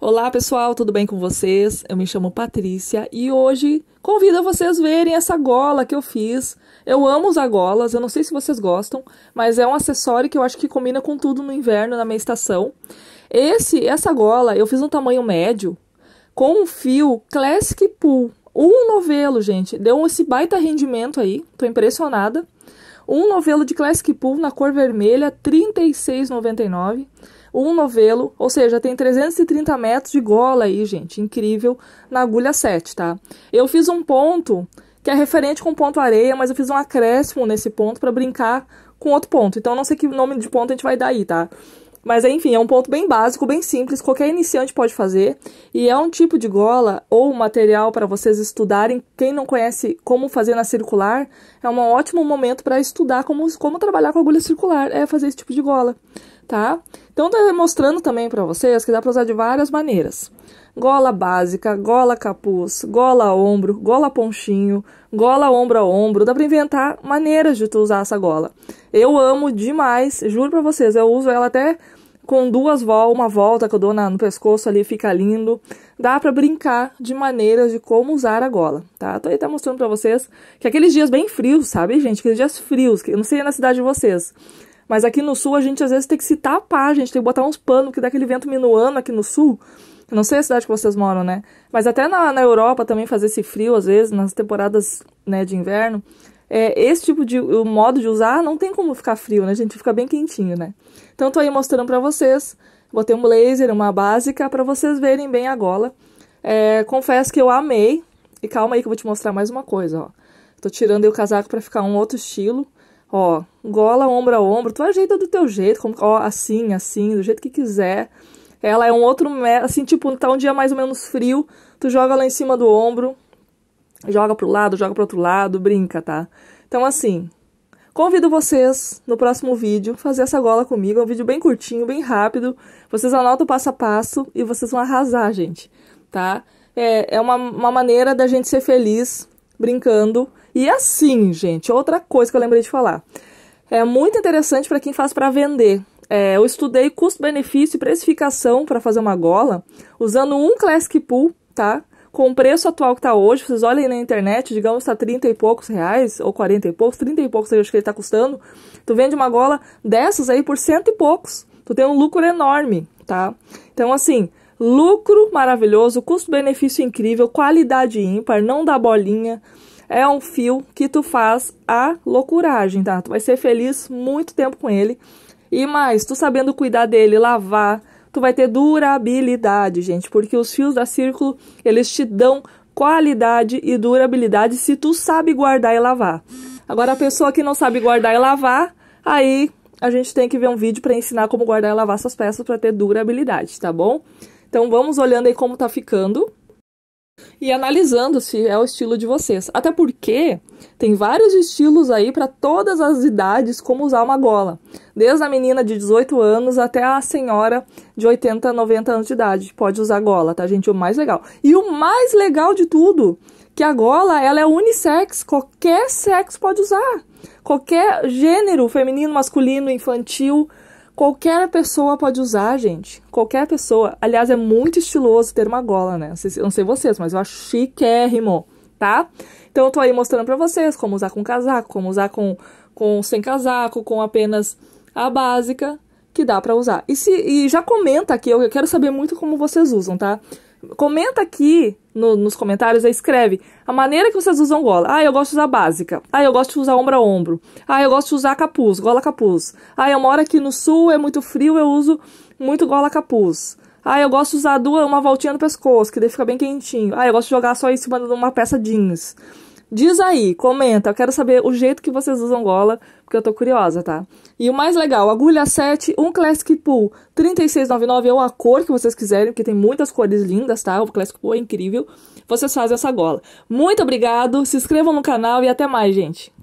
Olá pessoal, tudo bem com vocês? Eu me chamo Patrícia e hoje convido a vocês verem essa gola que eu fiz. Eu amo usar golas, eu não sei se vocês gostam, mas é um acessório que eu acho que combina com tudo no inverno, na minha estação. Esse, essa gola eu fiz um tamanho médio com um fio Classic Pool, um novelo, gente. Deu esse baita rendimento aí, tô impressionada um novelo de Classic Pool na cor vermelha, R$ 36,99. Um novelo, ou seja, tem 330 metros de gola aí, gente, incrível, na agulha 7, tá? Eu fiz um ponto que é referente com ponto areia, mas eu fiz um acréscimo nesse ponto para brincar com outro ponto. Então, não sei que nome de ponto a gente vai dar aí, tá? Mas enfim, é um ponto bem básico, bem simples, qualquer iniciante pode fazer. E é um tipo de gola ou material para vocês estudarem. Quem não conhece como fazer na circular, é um ótimo momento para estudar como, como trabalhar com agulha circular, é fazer esse tipo de gola, tá? Então, tá mostrando também para vocês que dá para usar de várias maneiras. Gola básica, gola capuz, gola ombro, gola ponchinho, gola ombro a ombro. Dá para inventar maneiras de tu usar essa gola. Eu amo demais, juro para vocês, eu uso ela até com duas voltas, uma volta que eu dou na, no pescoço ali, fica lindo. Dá para brincar de maneiras de como usar a gola, tá? Tô aí tá mostrando para vocês que aqueles dias bem frios, sabe, gente? Aqueles dias frios, que eu não sei na cidade de vocês, mas aqui no sul a gente às vezes tem que se tapar, a gente tem que botar uns panos que dá aquele vento minuano aqui no sul. Eu não sei a cidade que vocês moram, né? Mas até na, na Europa também fazer esse frio, às vezes, nas temporadas né, de inverno é, esse tipo de o modo de usar não tem como ficar frio, né, gente? Fica bem quentinho, né? Então, tô aí mostrando para vocês. Botei um blazer, uma básica, para vocês verem bem a gola. É, confesso que eu amei. E calma aí que eu vou te mostrar mais uma coisa, ó. Tô tirando aí o casaco para ficar um outro estilo. Ó, gola ombro a ombro. Tu ajeita do teu jeito, como, ó, assim, assim, do jeito que quiser. Ela é um outro, assim, tipo, tá um dia mais ou menos frio, tu joga lá em cima do ombro, Joga pro lado, joga pro outro lado, brinca, tá? Então, assim, convido vocês no próximo vídeo fazer essa gola comigo. É um vídeo bem curtinho, bem rápido. Vocês anotam passo a passo e vocês vão arrasar, gente, tá? É, é uma, uma maneira da gente ser feliz brincando. E assim, gente, outra coisa que eu lembrei de falar. É muito interessante para quem faz para vender. É, eu estudei custo-benefício e precificação para fazer uma gola usando um Classic Pool, tá? com o preço atual que está hoje, vocês olhem na internet, digamos, está 30 e poucos reais, ou 40 e poucos, 30 e poucos, eu acho que ele está custando. Tu vende uma gola dessas aí por cento e poucos. Tu tem um lucro enorme, tá? Então, assim, lucro maravilhoso, custo-benefício incrível, qualidade ímpar, não dá bolinha. É um fio que tu faz a loucuragem, tá? Tu vai ser feliz muito tempo com ele. E mais, tu sabendo cuidar dele, lavar, vai ter durabilidade, gente, porque os fios da Círculo, eles te dão qualidade e durabilidade se tu sabe guardar e lavar. Agora a pessoa que não sabe guardar e lavar, aí a gente tem que ver um vídeo para ensinar como guardar e lavar essas peças para ter durabilidade, tá bom? Então vamos olhando aí como tá ficando e analisando se é o estilo de vocês. Até porque tem vários estilos aí para todas as idades como usar uma gola. Desde a menina de 18 anos até a senhora de 80, 90 anos de idade pode usar gola, tá gente? O mais legal. E o mais legal de tudo, que a gola, ela é unissex, qualquer sexo pode usar. Qualquer gênero, feminino, masculino, infantil, Qualquer pessoa pode usar, gente. Qualquer pessoa. Aliás, é muito estiloso ter uma gola, né? Não sei vocês, mas eu acho chiquérrimo, tá? Então eu tô aí mostrando pra vocês como usar com casaco, como usar com, com sem casaco, com apenas a básica que dá para usar. E, se, e já comenta aqui, eu quero saber muito como vocês usam, tá? Comenta aqui no, nos comentários, aí escreve a maneira que vocês usam gola. Ah, eu gosto de usar básica. Ah, eu gosto de usar ombro a ombro. Ah, eu gosto de usar capuz, gola capuz. Ah, eu moro aqui no sul, é muito frio, eu uso muito gola capuz. Ah, eu gosto de usar duas, uma voltinha no pescoço, que daí fica bem quentinho. Ah, eu gosto de jogar só em cima de uma peça jeans. Diz aí, comenta, eu quero saber o jeito que vocês usam gola, porque eu tô curiosa, tá? E o mais legal, agulha 7, um Classic Pool 3699 é a cor que vocês quiserem, porque tem muitas cores lindas, tá? O Classic Pool é incrível. Vocês fazem essa gola. Muito obrigado, se inscrevam no canal e até mais, gente.